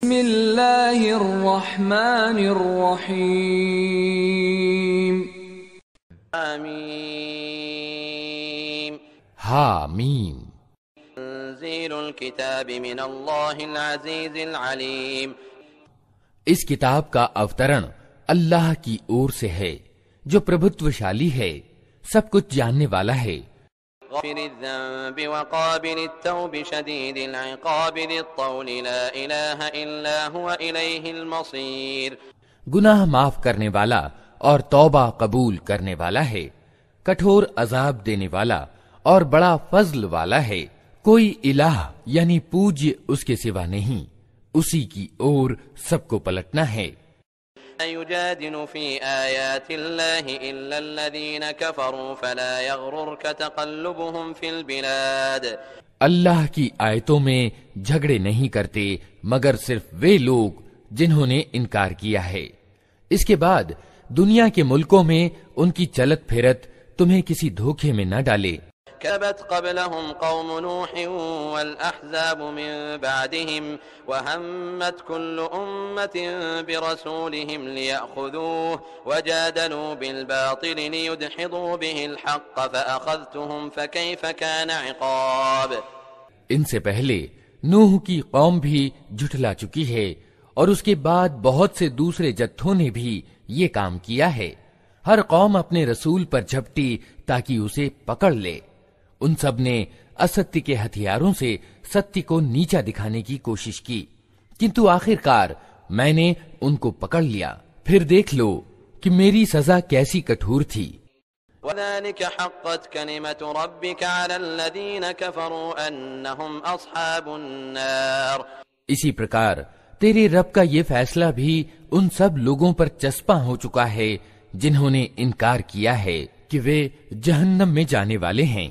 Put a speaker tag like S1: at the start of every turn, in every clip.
S1: बिस्मिल्लाहिर्रहमानिर्रहीम
S2: आमीम इस किताब का अवतरण अल्लाह की ओर से है जो प्रभुत्वशाली है सब कुछ जानने वाला है
S1: غافر الذنب وقابل التوب شديد العقاب للطول لا إله إلا هو إليه المصير
S2: गुनाह माफ करने वाला और तौबा कबूल करने वाला है कठोर अजाब देने वाला और बड़ा फजल वाला है कोई इलाह यानी पूज्य उसके सिवा नहीं उसी की ओर सबको पलटना है
S1: يجادل في آيات الله إلا الذين كفروا فلا يغررك
S2: تقلبهم في البلاد अल्लाह की आयतों में झगड़े नहीं करते मगर सिर्फ वे लोग जिन्होंने इनकार किया है इसके बाद दुनिया के मुल्कों में उनकी चलत फिरत तुम्हें किसी धोखे में न डाले
S1: كذبت قبلهم قوم نوح والأحزاب من بعدهم وهمت كل أمة برسولهم ليأخذوه وجادلوا بالباطل ليدحضوا به الحق فأخذتهم فكيف كان
S2: عقاب ان سے پہلے نوح کی قوم بھی جھٹلا چکی ہے اور اس کے بعد بہت سے دوسرے جتھوں نے بھی یہ کام کیا ہے ہر قوم اپنے رسول پر جھپٹی تاکہ اسے پکڑ لے उन सब ने असत्य के हथियारों से सत्य को नीचा दिखाने की कोशिश की किंतु आखिरकार मैंने उनको पकड़ लिया फिर देख लो कि मेरी सजा कैसी कठोर थी इसी प्रकार तेरे रब का ये फैसला भी उन सब लोगों पर चस्पा हो चुका है जिन्होंने इनकार किया है कि वे जहन्नम में जाने वाले हैं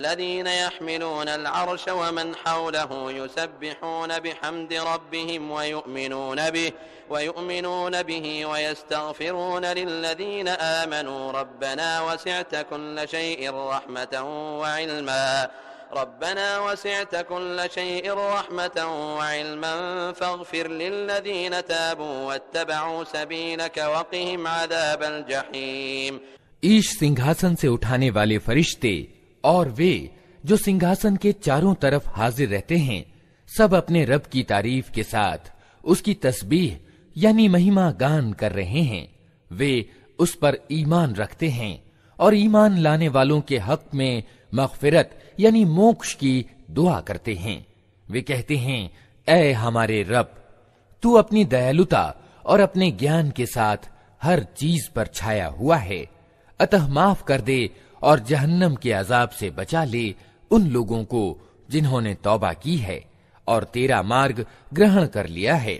S1: الذين يحملون العرش ومن حوله يسبحون بحمد ربهم ويؤمنون به ويؤمنون به ويستغفرون للذين آمنوا ربنا وسعت كل شيء رحمة وعلما ربنا وسعت كل شيء رحمة وعلما فاغفر للذين تابوا واتبعوا سبيلك وقهم عذاب
S2: الجحيم ईश सिंहासन से उठाने वाले फरिश्ते और वे जो सिंहासन के चारों तरफ हाजिर रहते हैं सब अपने रब की तारीफ के साथ उसकी तस्बीह यानी महिमा गान कर रहे हैं वे उस पर ईमान रखते हैं और ईमान लाने वालों के हक में मगफिरत यानी मोक्ष की दुआ करते हैं वे कहते हैं ए हमारे रब तू अपनी दयालुता और अपने ज्ञान के साथ हर चीज पर छाया हुआ है अतः माफ कर दे और जहन्नम के अजाब से बचा ले उन लोगों को जिन्होंने तौबा की है और तेरा मार्ग ग्रहण कर लिया है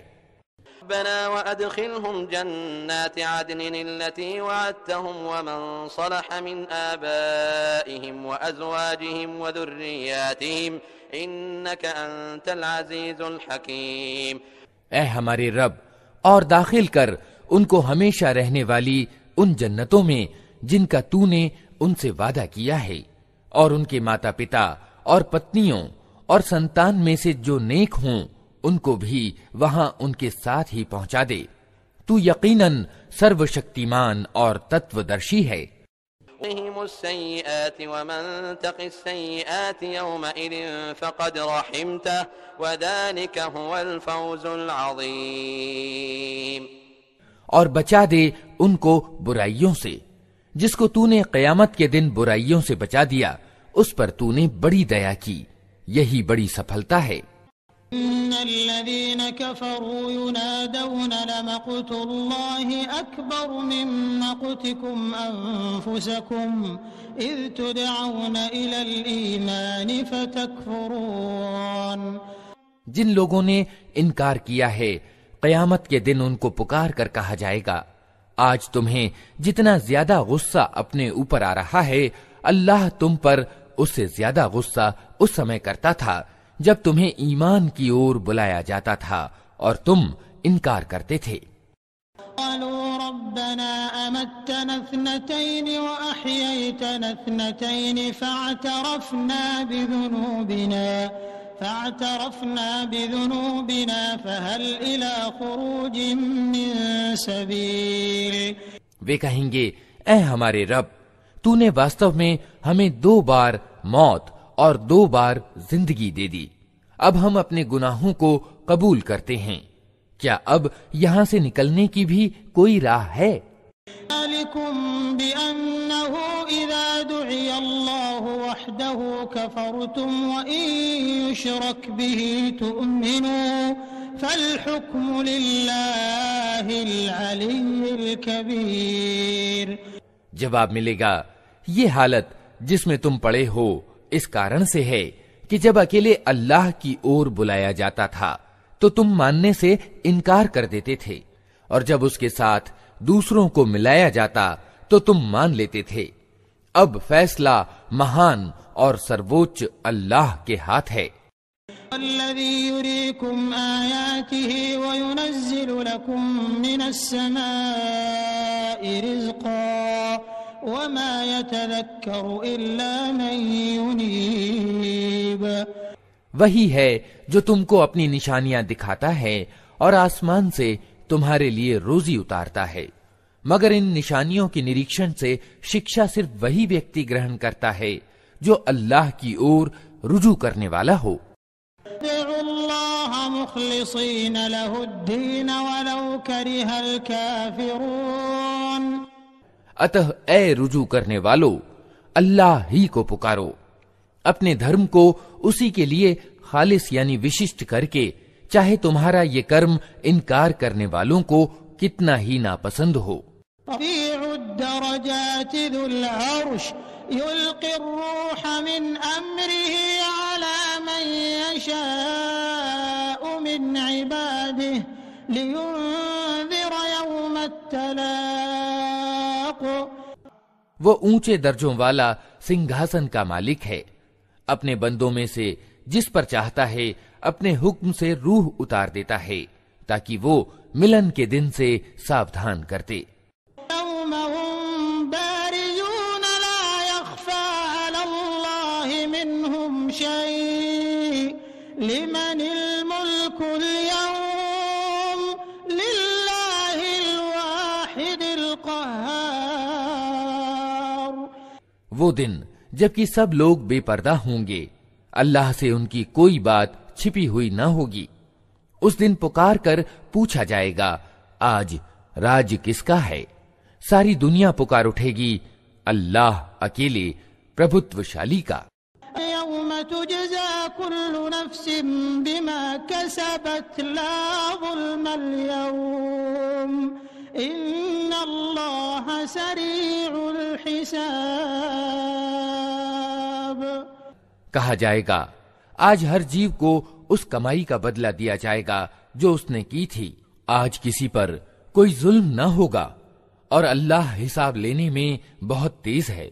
S1: وأدخلهم جنات عدن التي وعدتهم ومن صلح من آبائهم وأزواجهم وذرياتهم إنك أنت العزيز الحكيم
S2: ऐ हमारे रब और दाखिल कर उनको हमेशा रहने वाली उन जन्नतों में जिनका तूने उनसे वादा किया है और उनके माता पिता और पत्नियों और संतान में से जो नेक हों उनको भी वहां उनके साथ ही पहुंचा दे तू यकीनन सर्वशक्तिमान और तत्वदर्शी है और बचा दे उनको बुराइयों से जिसको तूने कयामत के दिन बुराइयों से बचा दिया उस पर तूने बड़ी दया की यही बड़ी सफलता है
S3: الذين كفروا ينادون لمقت الله من مقتكم تدعون فتكفرون
S2: जिन लोगों ने इनकार किया है कयामत के दिन उनको पुकार कर कहा जाएगा आज तुम्हें जितना ज्यादा गुस्सा अपने ऊपर आ रहा है अल्लाह तुम पर उससे ज्यादा गुस्सा उस समय करता था जब तुम्हें ईमान की ओर बुलाया जाता था और तुम इनकार करते थे
S3: ربنا أمتنا اثنتين وأحييتنا اثنتين فاعترفنا بذنوبنا فاعترفنا بذنوبنا فهل خروج من سبيل
S2: वे कहेंगे ऐ हमारे रब तूने वास्तव में हमें दो बार मौत और दो बार जिंदगी दे दी अब हम अपने गुनाहों को कबूल करते हैं क्या अब यहाँ से निकलने की भी कोई राह है
S3: وحده كفرتم وإن يشرك به تؤمنوا فالحكم لله العلي
S2: الكبير जवाब मिलेगा ये हालत जिसमें तुम पड़े हो इस कारण से है कि जब अकेले अल्लाह की ओर बुलाया जाता था तो तुम मानने से इनकार कर देते थे और जब उसके साथ दूसरों को मिलाया जाता तो तुम मान लेते थे अब फैसला महान और सर्वोच्च अल्लाह के हाथ है वही है जो तुमको अपनी निशानियां दिखाता है और आसमान से तुम्हारे लिए रोजी उतारता है मगर इन निशानियों के निरीक्षण से शिक्षा सिर्फ वही व्यक्ति ग्रहण करता है जो अल्लाह की ओर रुजू करने वाला हो अतः ए रुजू करने वालों अल्लाह ही को पुकारो अपने धर्म को उसी के लिए खालिस यानी विशिष्ट करके चाहे तुम्हारा ये कर्म इनकार करने वालों को कितना ही नापसंद हो
S3: رفيع الدرجات ذو العرش يلقي الروح من امره على من يشاء من عباده لينذر يوم التلاق
S2: वो ऊंचे दर्जों वाला सिंहासन का मालिक है अपने बंदों में से जिस पर चाहता है अपने हुक्म से रूह उतार देता है ताकि वो मिलन के दिन से सावधान करते
S3: لمن الملك اليوم لله الواحد القهار
S2: वो दिन जबकि सब लोग बेपर्दा होंगे अल्लाह से उनकी कोई बात छिपी हुई न होगी उस दिन पुकार कर पूछा जाएगा आज राज किसका है सारी दुनिया पुकार उठेगी अल्लाह अकेले प्रभुत्वशाली का
S3: تجزى كل نفس بما كسبت لا ظلم اليوم إن الله سريع
S2: الحساب कहा जाएगा आज हर जीव को उस कमाई का बदला दिया जाएगा जो उसने की थी आज किसी पर कोई जुल्म न होगा और अल्लाह हिसाब लेने में बहुत तेज है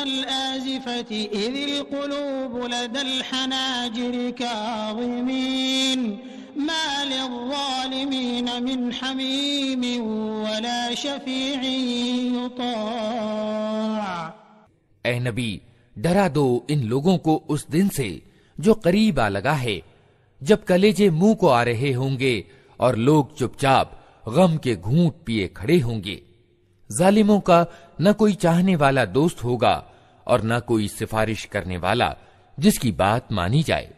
S3: والآزفة إذ القلوب لدى الحناجر كاظمين ما للظالمين من حميم ولا شفيع يطاع
S2: ए नबी डरा दो इन लोगों को उस दिन से जो करीब आ लगा है जब कलेजे मुंह को आ रहे होंगे और लोग चुपचाप गम के घूंट पिए खड़े होंगे जालिमों का न कोई चाहने वाला दोस्त होगा और न कोई सिफारिश करने वाला जिसकी बात मानी जाए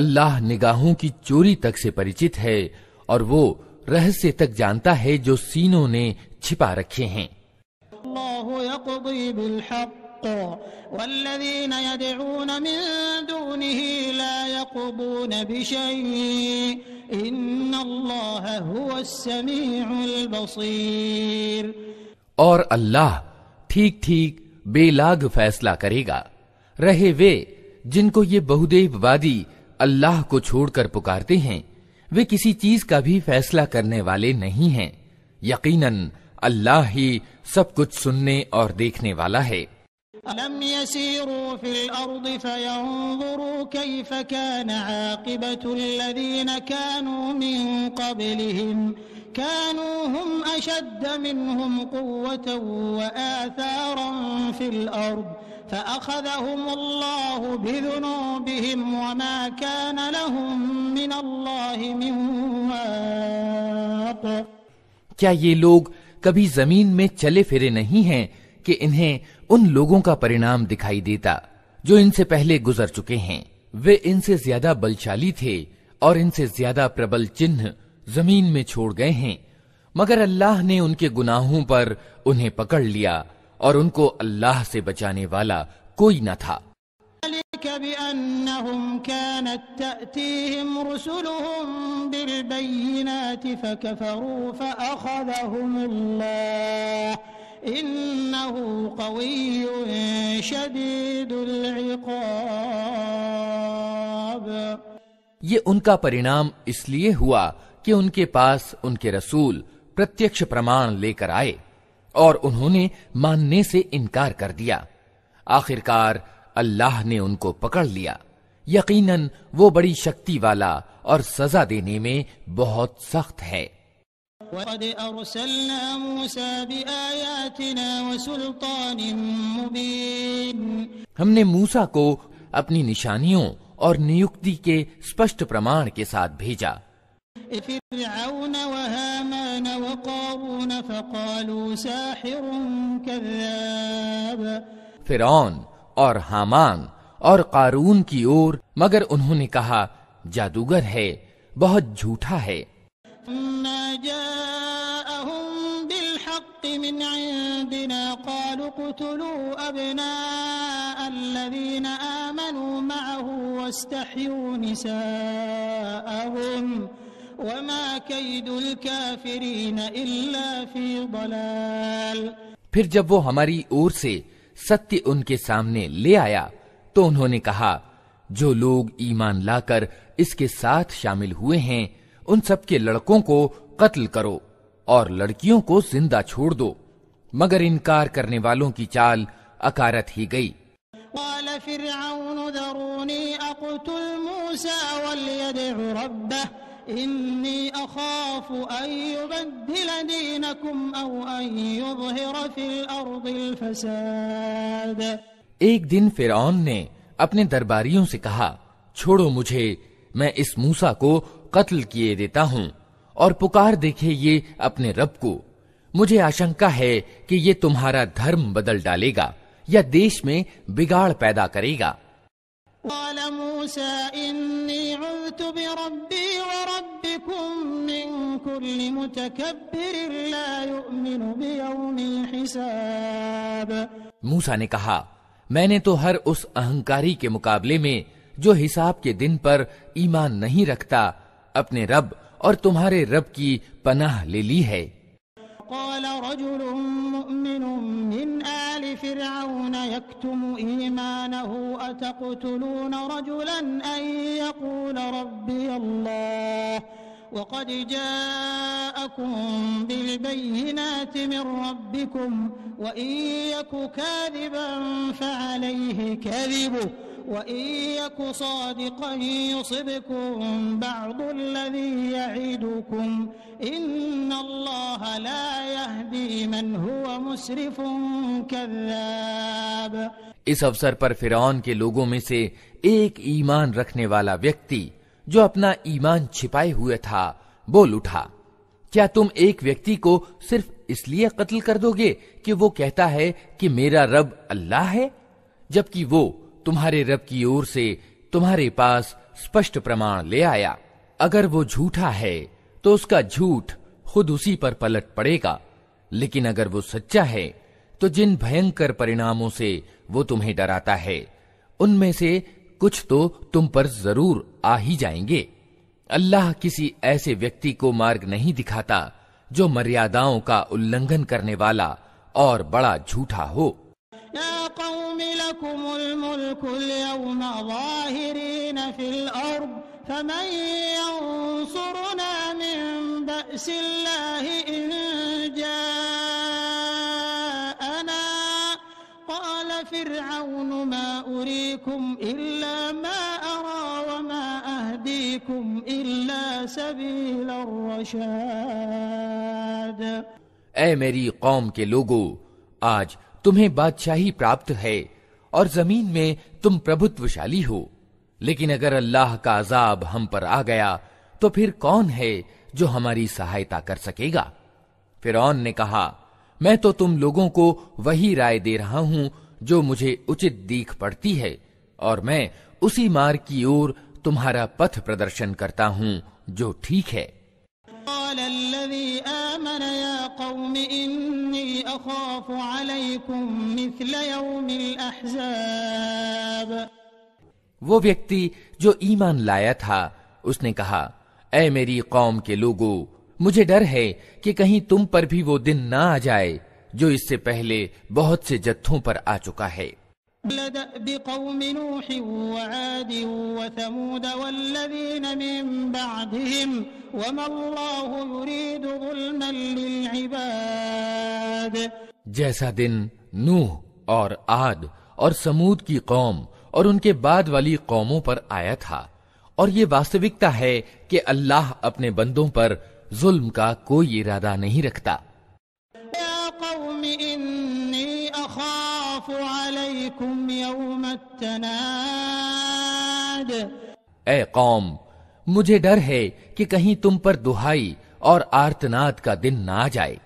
S2: अल्लाह निगाहों की चोरी तक से परिचित है और वो रहस्य तक जानता है जो सीनों ने छिपा रखे हैं
S3: अल्लाह الحق والذين يدعون من دونه لا يقبون بشيء إن
S2: الله هو السميع البصير और अल्लाह ठीक ठीक बेलाग फैसला करेगा रहे वे जिनको ये वादी अल्लाह को छोड़कर पुकारते हैं वे किसी चीज का भी फैसला करने वाले नहीं हैं यकीनन अल्लाह ही सब कुछ सुनने और देखने वाला है ألم يسيروا في الأرض فينظروا كيف
S3: كان عاقبة الذين كانوا من قبلهم كانوا هم أشد منهم قوة وآثارا في الأرض فأخذهم الله بذنوبهم وما كان لهم من الله من واق
S2: کیا یہ لوگ کبھی زمین میں چلے پھرے نہیں ہیں کہ انہیں उन लोगों का परिणाम दिखाई देता जो इनसे पहले गुजर चुके हैं वे इनसे ज्यादा बलशाली थे और इनसे ज्यादा प्रबल चिन्ह जमीन में छोड़ गए हैं मगर अल्लाह ने उनके गुनाहों पर उन्हें पकड़ लिया और उनको अल्लाह से बचाने वाला कोई न था
S3: بأنهم كانت تأتيهم رسلهم بالبينات فكفروا فأخذهم الله ये
S2: उनका परिणाम इसलिए हुआ कि उनके पास उनके रसूल प्रत्यक्ष प्रमाण लेकर आए और उन्होंने मानने से इनकार कर दिया आखिरकार अल्लाह ने उनको पकड़ लिया यकीनन वो बड़ी शक्ति वाला और सजा देने में बहुत सख्त है
S3: وقد أرسلنا موسى بآياتنا وسلطان مبين
S2: हमने मूसा को अपनी निशानियों और नियुक्ति के स्पष्ट प्रमाण के साथ भेजा फिर और हामान और कारून की ओर मगर उन्होंने कहा जादूगर है बहुत झूठा है
S3: ما جاءهم بالحق من عندنا قالوا اقتلوا أبناء الذين آمنوا معه واستحيوا نساءهم وما كيد الكافرين إلا في ضلال
S2: پھر جب وہ ہماری اور سے ستیہ ان کے سامنے لے آیا تو انہوں نے کہا جو لوگ ایمان لا کر اس کے ساتھ شامل ہوئے ہیں उन सबके लड़कों को कत्ल करो और लड़कियों को जिंदा छोड़ दो मगर इनकार करने वालों की चाल अकारत ही गई एक दिन फिरौन ने अपने दरबारियों से कहा छोड़ो मुझे मैं इस मूसा को कत्ल किए देता हूँ और पुकार देखे ये अपने रब को मुझे आशंका है कि ये तुम्हारा धर्म बदल डालेगा या देश में बिगाड़ पैदा करेगा मूसा ने कहा मैंने तो हर उस अहंकारी के मुकाबले में जो हिसाब के दिन पर ईमान नहीं रखता अपने रब और तुम्हारे रब की पनाह ले ली है قال رجل مؤمن من آل
S3: فرعون يكتم إيمانه أتقتلون رجلا أن يقول ربي الله وقد جاءكم بالبينات من ربكم وإن يك كاذبا فعليه كذبه وإن يك صادقا يصبكم بعض الذي يعدكم إن الله لا يهدي من
S2: هو مسرف كذاب इस अवसर पर फिरौन के लोगों में से एक ईमान रखने वाला व्यक्ति जो अपना ईमान छिपाए हुए था बोल उठा क्या तुम एक व्यक्ति को सिर्फ इसलिए कत्ल कर दोगे कि वो कहता है कि मेरा रब अल्लाह है जबकि वो तुम्हारे रब की ओर से तुम्हारे पास स्पष्ट प्रमाण ले आया अगर वो झूठा है तो उसका झूठ खुद उसी पर पलट पड़ेगा लेकिन अगर वो सच्चा है तो जिन भयंकर परिणामों से वो तुम्हें डराता है उनमें से कुछ तो तुम पर जरूर आ ही जाएंगे अल्लाह किसी ऐसे व्यक्ति को मार्ग नहीं दिखाता जो मर्यादाओं का उल्लंघन करने वाला और बड़ा झूठा हो
S3: या كل يوم ظاهرين في الأرض فمن ينصرنا من بأس الله إن جاءنا قال فرعون ما أريكم إلا ما أرى وما أهديكم إلا سبيل الرشاد
S2: اے میری قوم کے لوگو آج تمہیں بادشاہی پراپت ہے और जमीन में तुम प्रभुत्वशाली हो लेकिन अगर अल्लाह का अजाब हम पर आ गया तो फिर कौन है जो हमारी सहायता कर सकेगा फिर ने कहा मैं तो तुम लोगों को वही राय दे रहा हूं जो मुझे उचित दीख पड़ती है और मैं उसी मार्ग की ओर तुम्हारा पथ प्रदर्शन करता हूं जो ठीक है قال الذي آمن يا
S3: قوم إني أخاف عليكم مثل يوم الأحزاب
S2: وہ ویکتی جو ایمان لایا تھا اس نے کہا اے میری قوم کے لوگو مجھے ڈر ہے کہ کہیں تم پر بھی وہ دن نہ آ جائے جو اس سے پہلے بہت سے جتھوں پر آ چکا ہے
S3: لدأب قوم نوح وعاد وثمود والذين من بعدهم
S2: जैसा दिन नूह और आद और समूद की कौम और उनके बाद वाली कौमों पर आया था और ये वास्तविकता है कि अल्लाह अपने बंदों पर जुल्म का कोई इरादा नहीं रखता ए कौम मुझे डर है कि कहीं तुम पर दुहाई और आर्तनाद का दिन ना आ जाए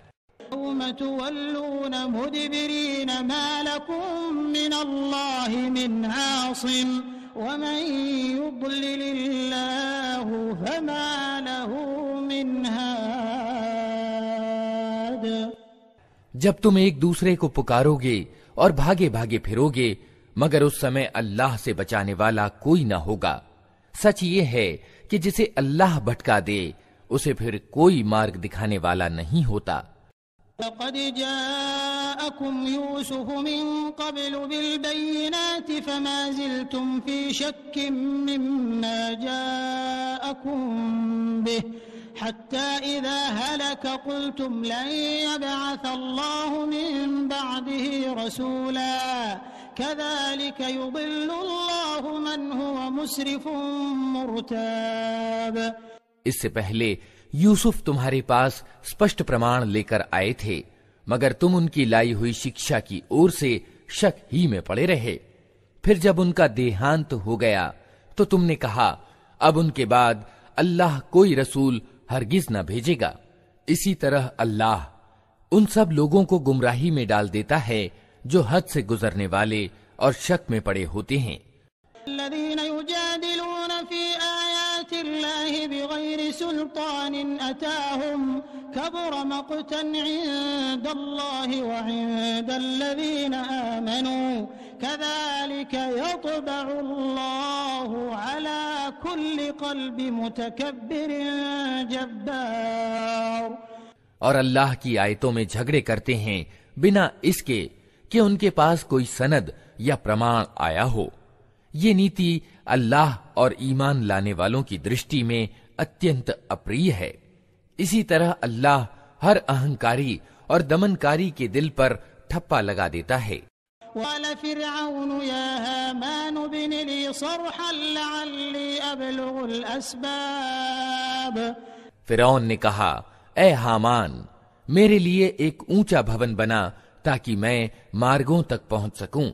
S2: जब तुम एक दूसरे को पुकारोगे और भागे भागे फिरोगे मगर उस समय अल्लाह से बचाने वाला कोई ना होगा सच ये है कि जिसे अल्लाह भटका दे उसे फिर कोई मार्ग दिखाने वाला नहीं होता
S3: لقد جاءكم يوسف من قبل بالبينات فما زلتم في شك مما جاءكم به حتى إذا هلك قلتم لن يبعث الله من بعده رسولاً كذلك يضل الله من هو مسرف مرتاب
S2: इससे पहले यूसुफ तुम्हारे पास स्पष्ट प्रमाण लेकर आए थे मगर तुम उनकी लाई हुई शिक्षा की ओर से शक ही में पड़े रहे फिर जब उनका देहांत हो गया तो तुमने कहा अब उनके बाद अल्लाह कोई रसूल हरगिज न भेजेगा इसी तरह अल्लाह उन सब लोगों को गुमराही में डाल देता है जो हद से गुजरने वाले और शक में पड़े होते हैं और अल्लाह की आयतों में झगड़े करते हैं बिना इसके कि उनके पास कोई सनद या प्रमाण आया हो ये नीति अल्लाह और ईमान लाने वालों की दृष्टि में अत्यंत अप्रिय है इसी तरह अल्लाह हर अहंकारी और दमनकारी के दिल पर ठप्पा लगा देता है फिरौन ने कहा ए हामान मेरे लिए एक ऊंचा भवन बना ताकि मैं मार्गों तक पहुंच सकूं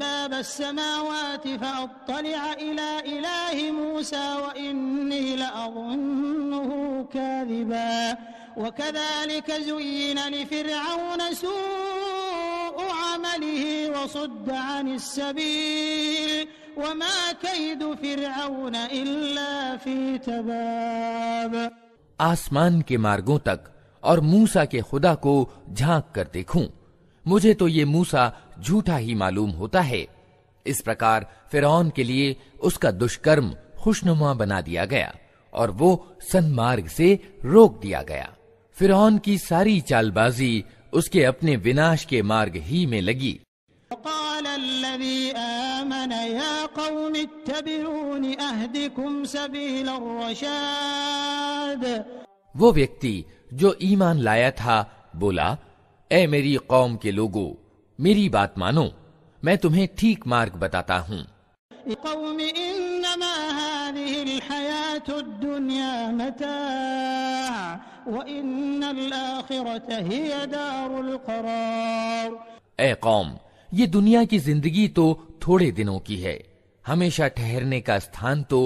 S3: باب السماوات فأطلع إلى إله موسى وإني لأظنه كاذبا وكذلك زين لفرعون سوء عمله وصد عن السبيل وما كيد
S2: فرعون إلا في تباب آسمان کے مارگوں تک اور मूसा کے خدا کو جھانک کر دیکھوں मुझे तो ये मूसा झूठा ही मालूम होता है इस प्रकार फिरौन के लिए उसका दुष्कर्म खुशनुमा बना दिया गया और वो सन्मार्ग से रोक दिया गया फिर की सारी चालबाजी उसके अपने विनाश के मार्ग ही में लगी वो व्यक्ति जो ईमान लाया था बोला ए मेरी कौम के लोगो मेरी बात मानो मैं तुम्हें ठीक मार्ग बताता हूँ ए कौम ये दुनिया की जिंदगी तो थोड़े दिनों की है हमेशा ठहरने का स्थान तो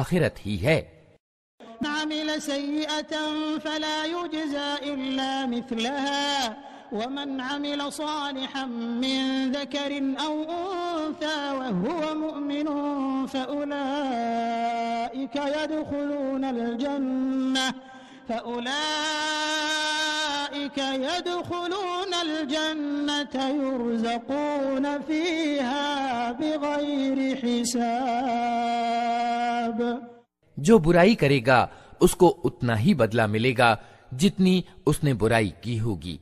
S2: आखिरत ही है
S3: ومن عمل صالحا من ذكر أو أنثى وهو مؤمن فأولئك يدخلون الجنة فأولئك يدخلون الجنة يرزقون فيها بغير حساب
S2: جو برائی کرے گا اس کو اتنا ہی بدلہ ملے گا جتنی اس نے برائی کی ہوگی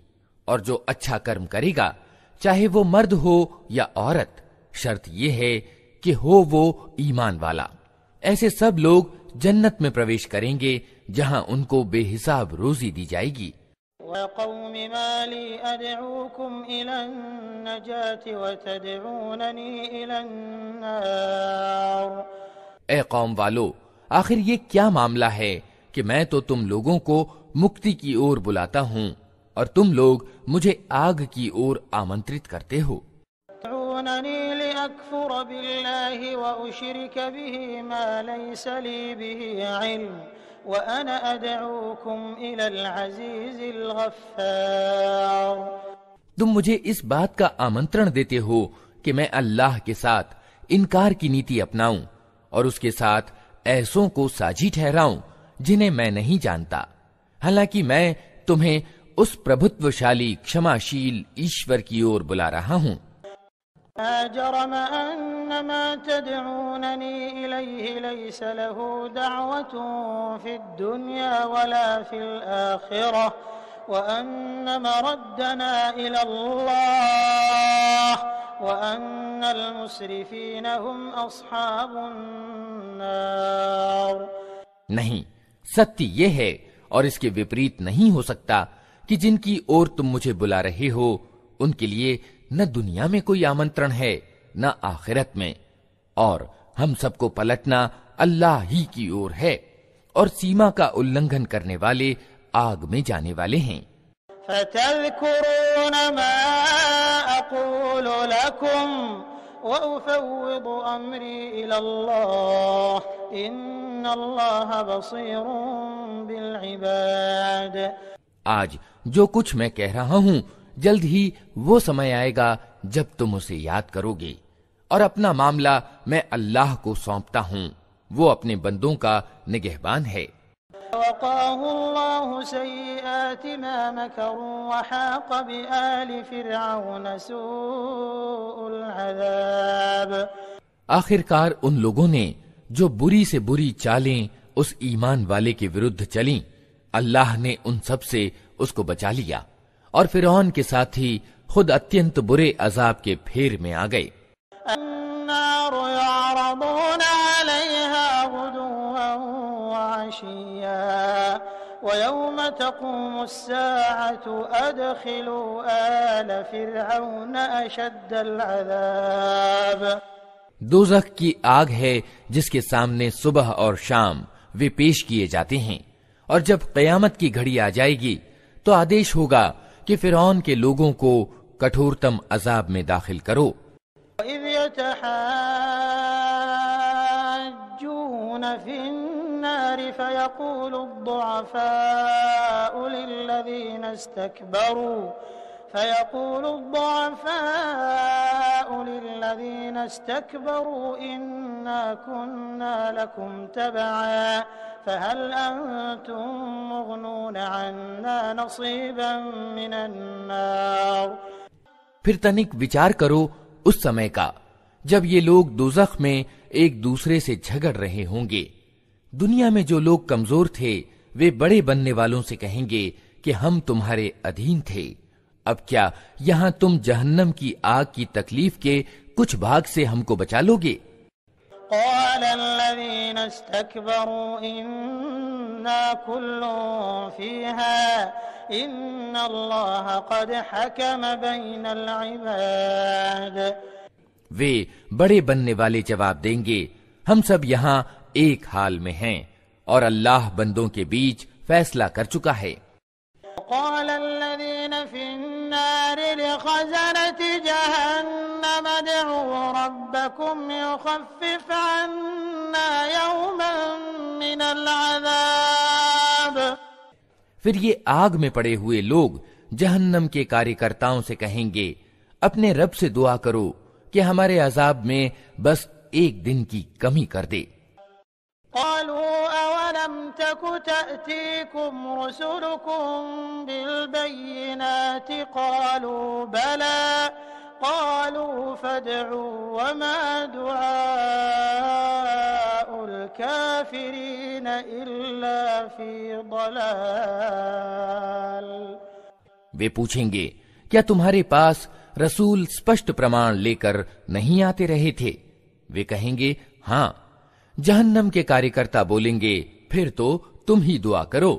S2: और जो अच्छा कर्म करेगा चाहे वो मर्द हो या औरत शर्त यह है कि हो वो ईमान वाला ऐसे सब लोग जन्नत में प्रवेश करेंगे जहां उनको बेहिसाब रोजी दी जाएगी ए कौम वालो आखिर ये क्या मामला है कि मैं तो तुम लोगों को मुक्ति की ओर बुलाता हूँ और तुम लोग मुझे आग की ओर आमंत्रित करते हो तुम मुझे इस बात का आमंत्रण देते हो कि मैं अल्लाह के साथ इनकार की नीति अपनाऊं और उसके साथ ऐसों को साझी ठहराऊं जिन्हें मैं नहीं जानता हालांकि मैं तुम्हें उस प्रभुत्वशाली क्षमाशील ईश्वर की ओर बुला रहा हूँ नहीं सत्य ये है और इसके विपरीत नहीं हो सकता कि जिनकी ओर तुम मुझे बुला रहे हो उनके लिए न दुनिया में कोई आमंत्रण है न आखिरत में और हम सबको पलटना अल्लाह ही की ओर है और सीमा का उल्लंघन करने वाले आग में जाने वाले हैं आज जो कुछ मैं कह रहा हूं जल्द ही वो समय आएगा जब तुम उसे याद करोगे और अपना मामला मैं अल्लाह को सौंपता हूँ वो अपने बंदों का निगहबान है आखिरकार उन लोगों ने जो बुरी से बुरी चालें उस ईमान वाले के विरुद्ध चली अल्लाह ने उन सब से उसको बचा लिया और फिर के साथ ही खुद अत्यंत बुरे अजाब के फेर में आ गए दो दोजख की आग है जिसके सामने सुबह और शाम वे पेश किए जाते हैं और जब कयामत की घड़ी आ जाएगी तो आदेश होगा कि फिर के लोगों को कठोरतम अजाब में दाखिल
S3: करो فَيَقُولُ الضُّعَفَاءُ لِلَّذِينَ اسْتَكْبَرُوا إِنَّا كُنَّا لَكُمْ تَبَعًا فهل أنتم مغنون عنا نصيبا من النار
S2: फिर तनिक विचार करो उस समय का जब ये लोग दोजख में एक दूसरे से झगड़ रहे होंगे दुनिया में जो लोग कमजोर थे वे बड़े बनने वालों से कहेंगे कि हम तुम्हारे अधीन थे अब क्या यहाँ तुम जहन्नम की आग की तकलीफ के कुछ भाग से हमको बचा लोगे
S3: قال الذين استكبروا إنا كل فيها إن الله قد حكم بين العباد
S2: वे बड़े बनने वाले जवाब देंगे हम सब यहाँ एक हाल में हैं और अल्लाह बंदों के बीच फैसला कर चुका है
S3: قال الذين في النار لخزنة جهنم ادعوا ربكم يخفف عنا يوما من العذاب
S2: फिर ये आग में पड़े हुए लोग जहन्नम के कार्यकर्ताओं से कहेंगे अपने रब से दुआ करो कि हमारे अजाब में बस एक दिन की कमी कर दे
S3: تك تأتيكم رسلكم بالبينات قالوا بلى قالوا فادعوا وما دعاء الكافرين إلا في ضلال
S2: वे पूछेंगे क्या तुम्हारे पास रसूल स्पष्ट प्रमाण लेकर नहीं आते रहे थे वे कहेंगे हाँ जहन्नम के कार्यकर्ता बोलेंगे फिर तो तुम ही दुआ करो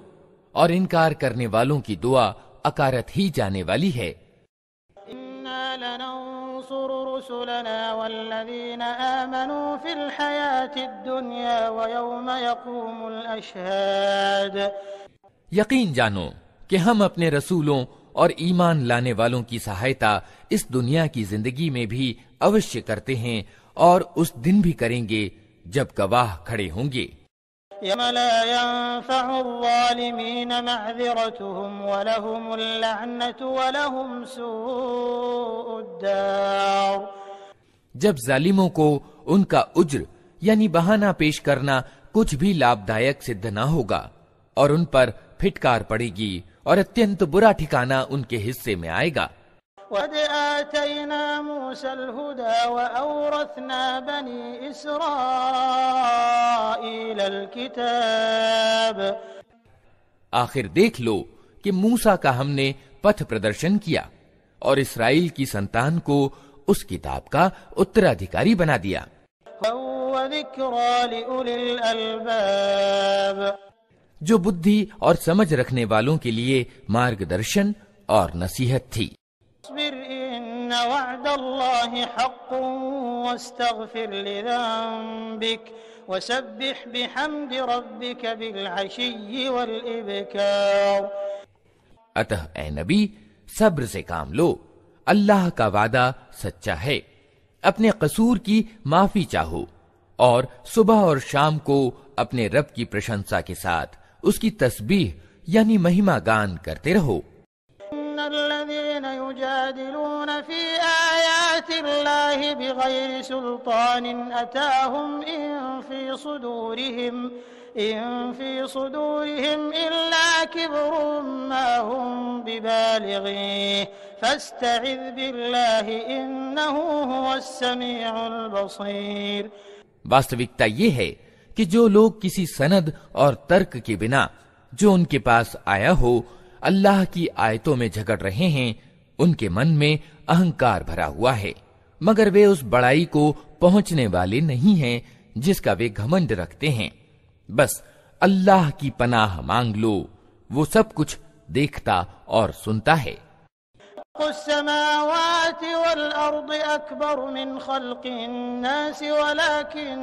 S2: और इनकार करने वालों की दुआ अकारत ही जाने वाली है رسلنا والذين
S3: آمنوا في الحياة الدنيا ويوم يقوم الأشهاد
S2: यकीन जानो कि हम अपने रसूलों और ईमान लाने वालों की सहायता इस दुनिया की जिंदगी में भी अवश्य करते हैं और उस दिन भी करेंगे जब गवाह खड़े होंगे जब जालिमों को उनका उज्र यानी बहाना पेश करना कुछ भी लाभदायक सिद्ध न होगा और उन पर फिटकार पड़ेगी और अत्यंत बुरा ठिकाना उनके हिस्से में आएगा
S3: आखिर
S2: देख लो कि मूसा का हमने पथ प्रदर्शन किया और इसराइल की संतान को उस किताब का उत्तराधिकारी बना दिया जो बुद्धि और समझ रखने वालों के लिए मार्गदर्शन और नसीहत थी
S3: اصبر إن وعد الله حق واستغفر لذنبك وسبح بحمد ربك بالعشي والإبكار
S2: अतः ए नबी सब्र से काम लो अल्लाह का वादा सच्चा है अपने कसूर की माफी चाहो और सुबह और शाम को अपने रब की प्रशंसा के साथ उसकी तस्बीह यानी महिमा गान करते रहो
S3: الذين يجادلون في آيات الله بغير سلطان أتاهم إن في صدورهم إن في صدورهم إلا كبر ما هم ببالغ فاستعذ بالله إنه هو السميع البصير
S2: वास्तविकता ये है कि जो लोग किसी सनद और तर्क के बिना जो उनके पास आया हो अल्लाह की आयतों में झगड़ रहे हैं उनके मन में अहंकार भरा हुआ है मगर वे उस बड़ाई को पहुंचने वाले नहीं हैं जिसका वे घमंड रखते हैं बस अल्लाह की पनाह मांग लो वो सब कुछ देखता और सुनता है
S3: السماوات والأرض أكبر من خلق الناس ولكن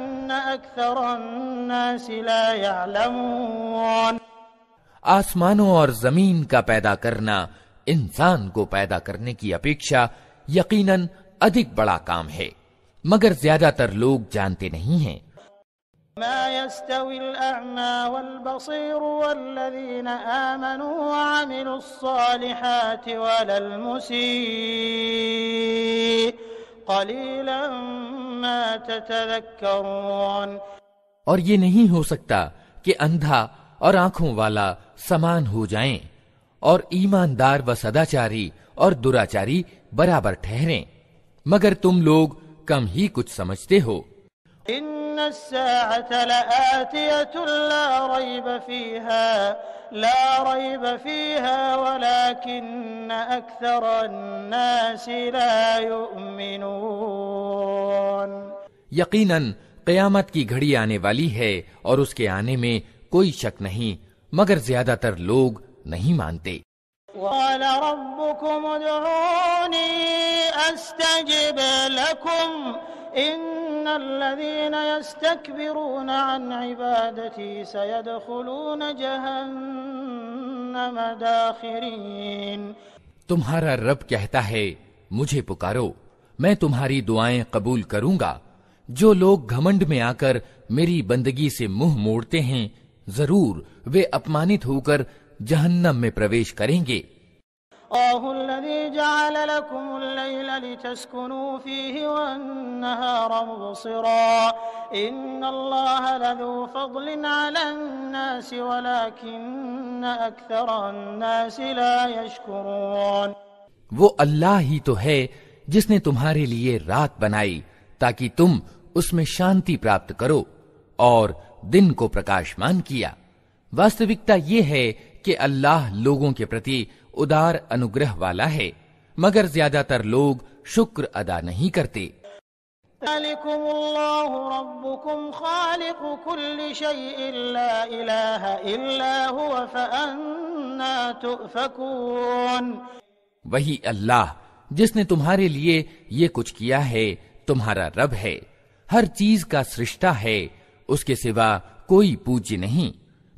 S3: أكثر الناس لا يعلمون
S2: आसमानों और जमीन का पैदा करना इंसान को पैदा करने की अपेक्षा यकीनन अधिक बड़ा काम है मगर ज्यादातर लोग जानते नहीं हैं
S3: ما يستوي الأعمى والبصير والذين آمنوا وعملوا الصالحات ولا المسيء قليلا ما
S2: تتذكرون और ये नहीं हो सकता कि अंधा और आंखों वाला समान हो जाएं और ईमानदार व सदाचारी और दुराचारी बराबर ठहरें मगर तुम लोग कम ही कुछ समझते हो यकीनन कयामत की घड़ी आने वाली है और उसके आने में कोई शक नहीं मगर ज्यादातर लोग नहीं मानते तुम्हारा रब कहता है मुझे पुकारो मैं तुम्हारी दुआएं कबूल करूंगा जो लोग घमंड में आकर मेरी बंदगी से मुंह मोड़ते हैं जरूर वे अपमानित होकर जहन्नम में प्रवेश करेंगे वो अल्लाह ही तो है जिसने तुम्हारे लिए रात बनाई ताकि तुम उसमें शांति प्राप्त करो और दिन को प्रकाशमान किया वास्तविकता यह है कि अल्लाह लोगों के प्रति उदार अनुग्रह वाला है मगर ज्यादातर लोग शुक्र अदा नहीं करते वही अल्लाह जिसने तुम्हारे लिए ये कुछ किया है तुम्हारा रब है हर चीज का सृष्टा है उसके सिवा कोई पूज्य नहीं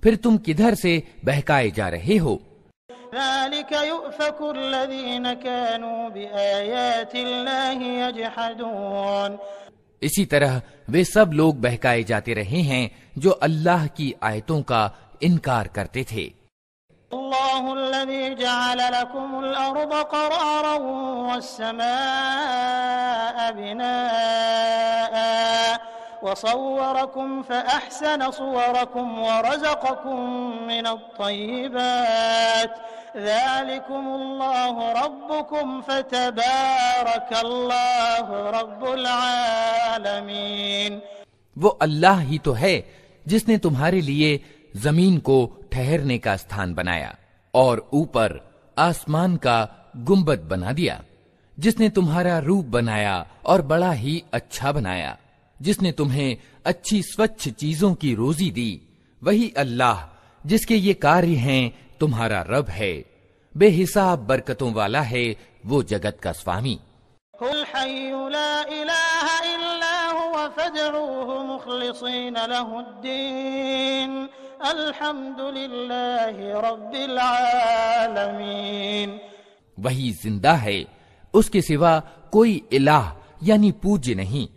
S2: फिर तुम किधर से बहकाए जा रहे हो इसी तरह वे सब लोग बहकाए जाते रहे हैं जो अल्लाह की आयतों का इनकार करते थे
S3: وصوركم فأحسن صوركم ورزقكم من الطيبات ذلكم الله ربكم فتبارك الله رب العالمين
S2: वो अल्लाह ही तो है जिसने तुम्हारे लिए जमीन को ठहरने का स्थान बनाया और ऊपर आसमान का गुंबद बना दिया जिसने तुम्हारा रूप बनाया और बड़ा ही अच्छा बनाया जिसने तुम्हें अच्छी स्वच्छ चीजों की रोजी दी वही अल्लाह जिसके ये कार्य हैं तुम्हारा रब है बेहिसाब बरकतों वाला है वो जगत का स्वामी वही जिंदा है उसके सिवा कोई इलाह यानी पूज्य नहीं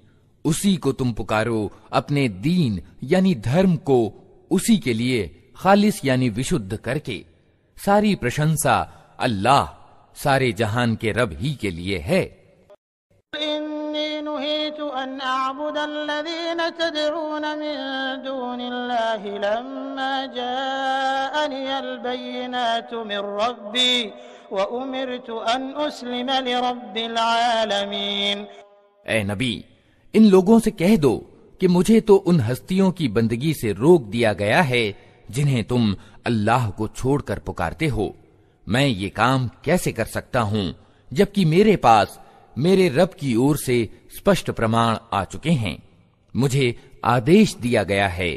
S2: उसी को तुम पुकारो अपने दीन यानी धर्म को उसी के लिए खालिस यानी विशुद्ध करके सारी प्रशंसा अल्लाह सारे जहान के रब ही के लिए है ए नबी इन लोगों से कह दो कि मुझे तो उन हस्तियों की बंदगी से रोक दिया गया है जिन्हें तुम अल्लाह को छोड़कर पुकारते हो मैं ये काम कैसे कर सकता हूं जबकि मेरे पास मेरे रब की ओर से स्पष्ट प्रमाण आ चुके हैं मुझे आदेश दिया गया है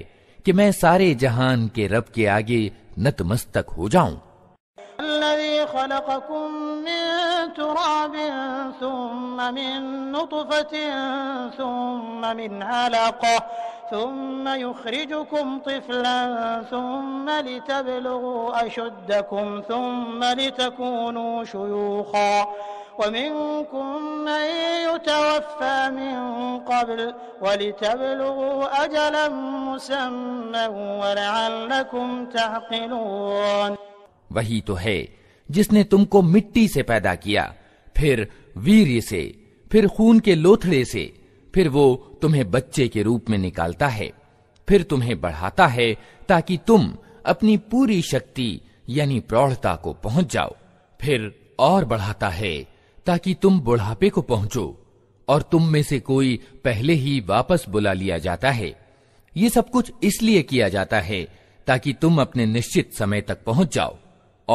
S2: कि मैं सारे जहान के रब के आगे नतमस्तक हो जाऊं
S3: خلقكم من تراب ثم من نطفة ثم من علقة ثم يخرجكم طفلا ثم لتبلغوا أشدكم ثم لتكونوا شيوخا ومنكم من يتوفى من قبل ولتبلغوا أجلا مسمى ولعلكم تعقلون
S2: وهي تهيئ जिसने तुमको मिट्टी से पैदा किया फिर वीर से फिर खून के लोथड़े से फिर वो तुम्हें बच्चे के रूप में निकालता है फिर तुम्हें बढ़ाता है ताकि तुम अपनी पूरी शक्ति यानी प्रौढ़ता को पहुंच जाओ फिर और बढ़ाता है ताकि तुम बुढ़ापे को पहुंचो और तुम में से कोई पहले ही वापस बुला लिया जाता है ये सब कुछ इसलिए किया जाता है ताकि तुम अपने निश्चित समय तक पहुंच जाओ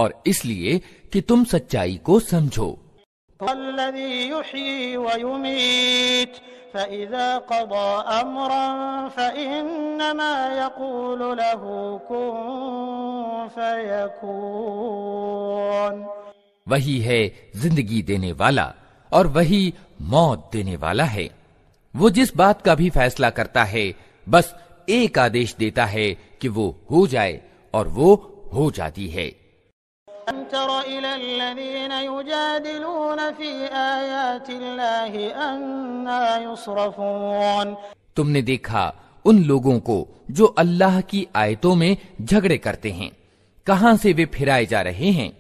S2: और इसलिए कि तुम सच्चाई को समझो वही है जिंदगी देने वाला और वही मौत देने वाला है वो जिस बात का भी फैसला करता है बस एक आदेश देता है कि वो हो जाए और वो हो जाती है तुमने देखा उन लोगों को जो अल्लाह की आयतों में झगड़े करते हैं कहां से वे फिराए जा रहे हैं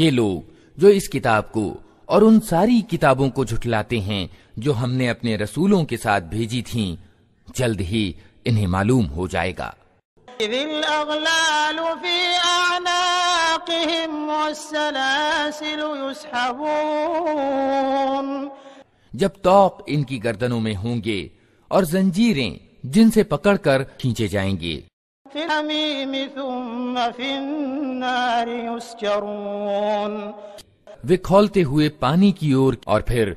S2: ये लोग जो इस किताब को और उन सारी किताबों को झुठलाते हैं जो हमने अपने रसूलों के साथ भेजी थी जल्द ही इन्हें मालूम हो जाएगा जब तौक इनकी गर्दनों में होंगे और जंजीरें जिनसे पकड़कर खींचे जाएंगे वे खोलते हुए पानी की ओर और, और फिर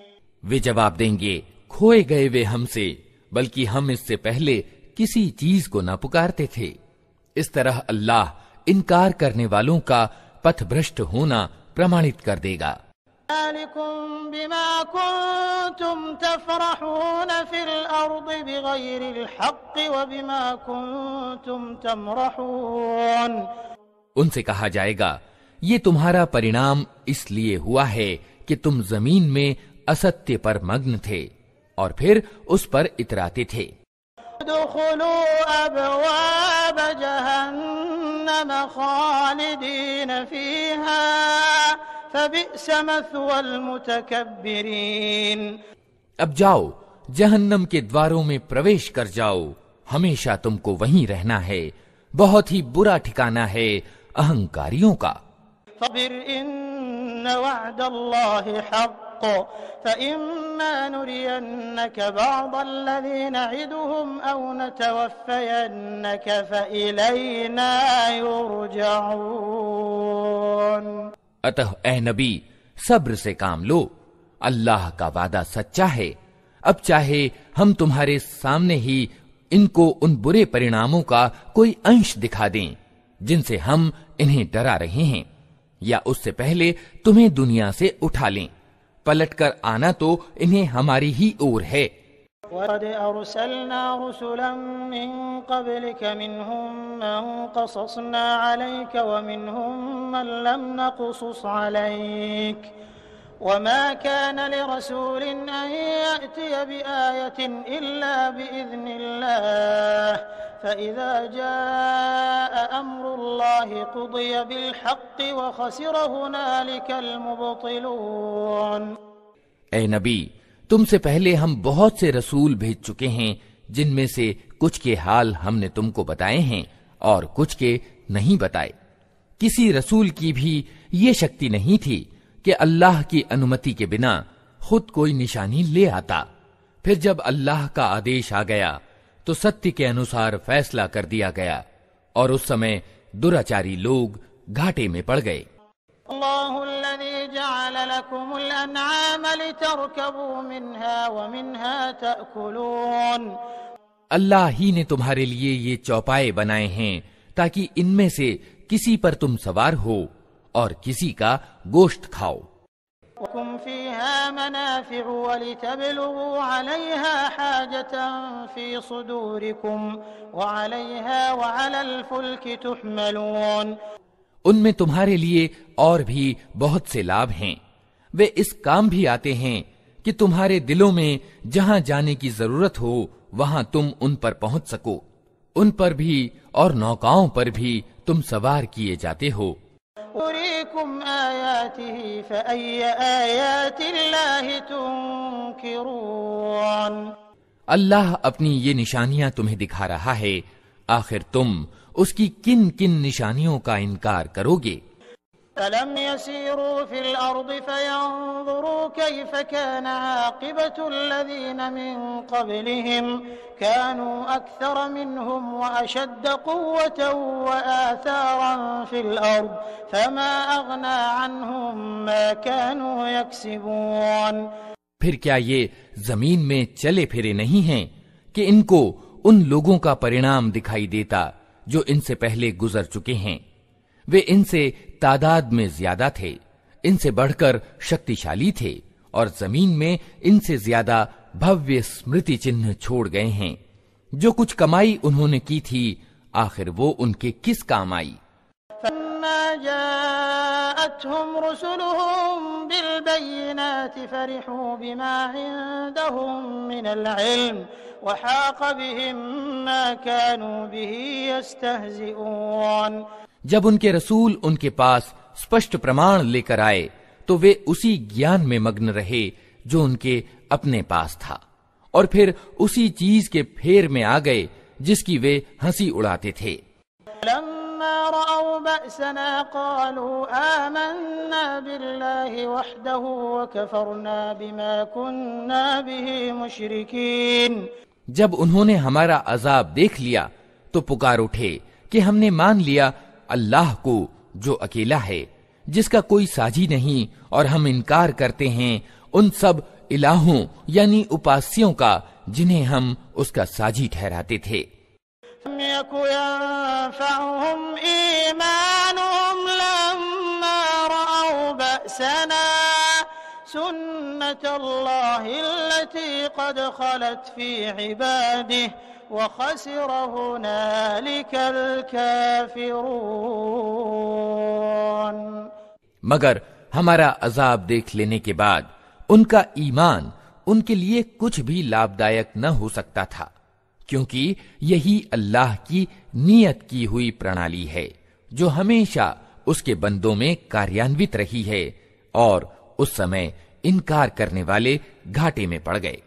S2: वे जवाब देंगे खोए गए वे हमसे बल्कि हम इससे पहले किसी चीज को न पुकारते थे इस तरह अल्लाह इनकार करने वालों का पथ भ्रष्ट होना प्रमाणित कर देगा उनसे कहा जाएगा ये तुम्हारा परिणाम इसलिए हुआ है कि तुम जमीन में असत्य पर मग्न थे और फिर उस पर इतराते थे अब जाओ जहन्नम के द्वारों में प्रवेश कर जाओ हमेशा तुमको वहीं रहना है बहुत ही बुरा ठिकाना है अहंकारियों का
S3: الحق فإما نرينك بعض الذي نعدهم أو نتوفينك فإلينا يرجعون
S2: अतः ए नबी सब्र से काम लो अल्लाह का वादा सच्चा है अब चाहे हम तुम्हारे सामने ही इनको उन बुरे परिणामों का कोई अंश दिखा दें जिनसे हम इन्हें डरा रहे हैं या उससे पहले तुम्हें दुनिया से उठा लें पलट कर आना तो इन्हें हमारी ही ओर है
S3: وقد أرسلنا رسلا من قبلك منهم من قصصنا عليك ومنهم من لم نقصص عليك وما كان لرسول أن يأتي بآية إلا بإذن الله فإذا جاء أمر الله قضي بالحق وخسر هنالك المبطلون
S2: ए नबी तुमसे पहले हम बहुत से रसूल भेज चुके हैं जिनमें से कुछ के हाल हमने तुमको बताए हैं और कुछ के नहीं बताए किसी रसूल की भी ये शक्ति नहीं थी कि अल्लाह की अनुमति के बिना खुद कोई निशानी ले आता फिर जब अल्लाह का आदेश आ गया तो सत्य के अनुसार फैसला कर दिया गया और उस समय दुराचारी लोग घाटे में पड़ गए अल्लाह ही ने तुम्हारे लिए ये चौपाए बनाए हैं ताकि इनमें से किसी पर तुम सवार हो और किसी का गोश्त खाओ
S3: لكم فيها منافع ولتبلغوا عليها حاجة في صدوركم وعليها وعلى الفلك تحملون
S2: उनमें तुम्हारे लिए और भी बहुत से लाभ हैं वे इस काम भी आते हैं कि तुम्हारे दिलों में जहां जाने की जरूरत हो वहां तुम उन पर पहुंच सको उन पर भी और नौकाओं पर भी तुम सवार किए जाते हो
S3: أريكم آياته فأي آيات الله تنكرون
S2: अल्लाह अपनी ये निशानियां तुम्हें दिखा रहा है आखिर तुम उसकी किन किन निशानियों का इनकार करोगे
S3: فلم يسيروا في الأرض فينظروا كيف كان عاقبة الذين من قبلهم كانوا أكثر منهم وأشد قوة وآثارا في الأرض فما أغنى عنهم ما كانوا يكسبون
S2: پھر کیا یہ زمین میں چلے پھرے نہیں ہیں کہ ان کو ان لوگوں کا پرنام دکھائی دیتا جو ان سے پہلے گزر چکے ہیں हैं ان سے तादाद में ज्यादा थे इनसे बढ़कर शक्तिशाली थे और जमीन में इनसे ज्यादा भव्य स्मृति चिन्ह छोड़ गए हैं जो कुछ कमाई उन्होंने की थी आखिर वो उनके किस काम आई
S3: جاءتهم رسلهم بالبينات فرحوا بما عندهم من العلم وحاق بهم ما كانوا به يستهزئون
S2: जब उनके रसूल उनके पास स्पष्ट प्रमाण लेकर आए तो वे उसी ज्ञान में मग्न रहे जो उनके अपने पास था और फिर उसी चीज के फेर में आ गए जिसकी वे हंसी उड़ाते थे जब उन्होंने हमारा अजाब देख लिया तो पुकार उठे कि हमने मान लिया अल्लाह को जो अकेला है जिसका कोई साझी नहीं और हम इनकार करते हैं उन सब इलाहों यानी उपास्यों का जिन्हें हम उसका साझी ठहराते थे
S3: सुन्नत وخسر هنالك الكافرون
S2: मगर हमारा अजाब देख लेने के बाद उनका ईमान उनके लिए कुछ भी लाभदायक न हो सकता था क्योंकि यही अल्लाह की नियत की हुई प्रणाली है जो हमेशा उसके बंदों में कार्यान्वित रही है और उस समय इनकार करने वाले घाटे में पड़ गए